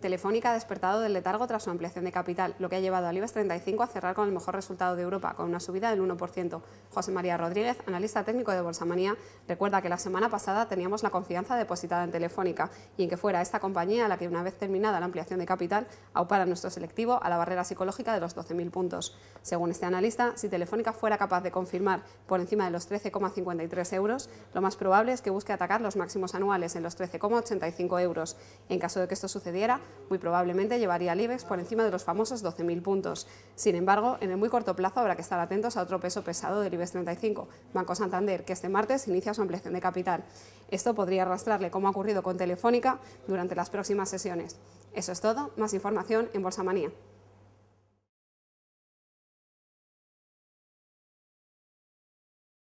Telefónica ha despertado del letargo tras su ampliación de capital, lo que ha llevado al IBEX 35 a cerrar con el mejor resultado de Europa, con una subida del 1%. José María Rodríguez, analista técnico de Bolsamanía, recuerda que la semana pasada teníamos la confianza depositada en Telefónica y en que fuera esta compañía la que, una vez terminada la ampliación de capital, aupara nuestro selectivo a la barrera psicológica de los 12.000 puntos. Según este analista, si Telefónica fuera capaz de confirmar por encima de los 13,53 euros, lo más probable es que busque atacar los máximos anuales en los 13,85 euros. En caso de que esto sucediera, muy probablemente llevaría al IBEX por encima de los famosos 12.000 puntos. Sin embargo, en el muy corto plazo habrá que estar atentos a otro peso pesado del IBEX 35, Banco Santander, que este martes inicia su ampliación de capital. Esto podría arrastrarle, como ha ocurrido con Telefónica, durante las próximas sesiones. Eso es todo, más información en Bolsa Manía.